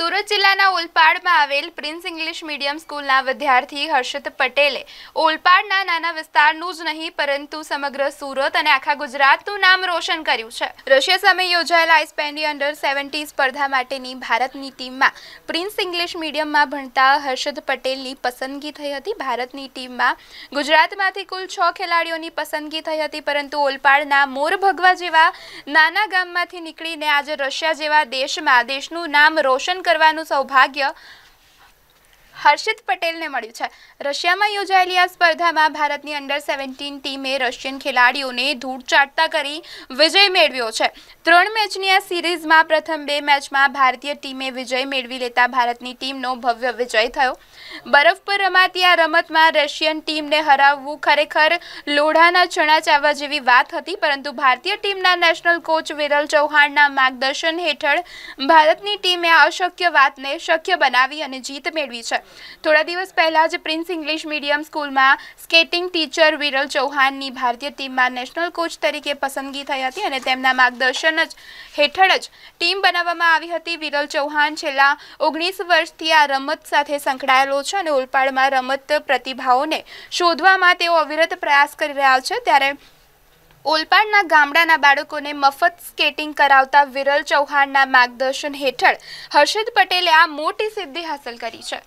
સુરત જિલ્લાના ઓલપાડમાં આવેલ prince English medium સ્કૂલના વિદ્યાર્થી હર્ષિત પટેલે ઓલપાડના નાના વિસ્તારનું જ નહીં પરંતુ સમગ્ર સુરત અને આખા ગુજરાતનું નામ રોશન કર્યું છે રશિયા સામે યોજાયેલ આઈસ્પેન્ડી અંડર સેવન્ટી સ્પર્ધા માટેની ભારતની ટીમમાં પ્રિન્સ ઇંગ્લિશ મીડિયમમાં ભણતા હર્ષદ પટેલની પસંદગી થઈ હતી ભારતની ટીમમાં ગુજરાતમાંથી કુલ છ ખેલાડીઓની પસંદગી થઈ હતી પરંતુ ઓલપાડના મોરભગવા જેવા નાના ગામમાંથી નીકળીને આજે રશિયા જેવા દેશમાં દેશનું નામ રોશન કરવાનું સૌભાગ્ય હર્ષિત પટેલને મળ્યું છે રશિયામાં યોજાયેલી આ સ્પર્ધામાં ભારતની અંડર સેવન્ટીન ટીમે રશિયન ખેલાડીઓને ધૂળ ચાટતા કરી વિજય મેળવ્યો છે ત્રણ મેચની આ સિરીઝમાં પ્રથમ બે મેચમાં ભારતીય ટીમે વિજય મેળવી લેતા ભારતની ટીમનો ભવ્ય વિજય થયો બરફ પર રમાતી આ રમતમાં રશિયન ટીમને હરાવવું ખરેખર લોઢાના ચણા ચાવવા જેવી વાત હતી પરંતુ ભારતીય ટીમના નેશનલ કોચ વિરલ ચૌહાણના માર્ગદર્શન હેઠળ ભારતની ટીમે આ અશક્ય વાતને શક્ય બનાવી અને જીત મેળવી છે થોડા દિવસ પહેલાં જ પ્રિન્સ ઇંગ્લિશ મીડિયમ સ્કૂલમાં સ્કેટિંગ ટીચર વિરલ ચૌહાણની ભારતીય ટીમમાં નેશનલ કોચ તરીકે પસંદગી થઈ હતી અને તેમના માર્ગદર્શન જ હેઠળ જ ટીમ બનાવવામાં આવી હતી વિરલ ચૌહાણ છેલ્લા ઓગણીસ વર્ષથી આ રમત સાથે સંકળાયેલો છે અને ઓલપાડમાં રમત પ્રતિભાઓને શોધવામાં તેઓ અવિરત પ્રયાસ કરી રહ્યા છે ત્યારે ઓલપાડના ગામડાના બાળકોને મફત સ્કેટિંગ કરાવતા વિરલ ચૌહાણના માર્ગદર્શન હેઠળ હર્ષદ પટેલે આ મોટી સિદ્ધિ હાંસલ કરી છે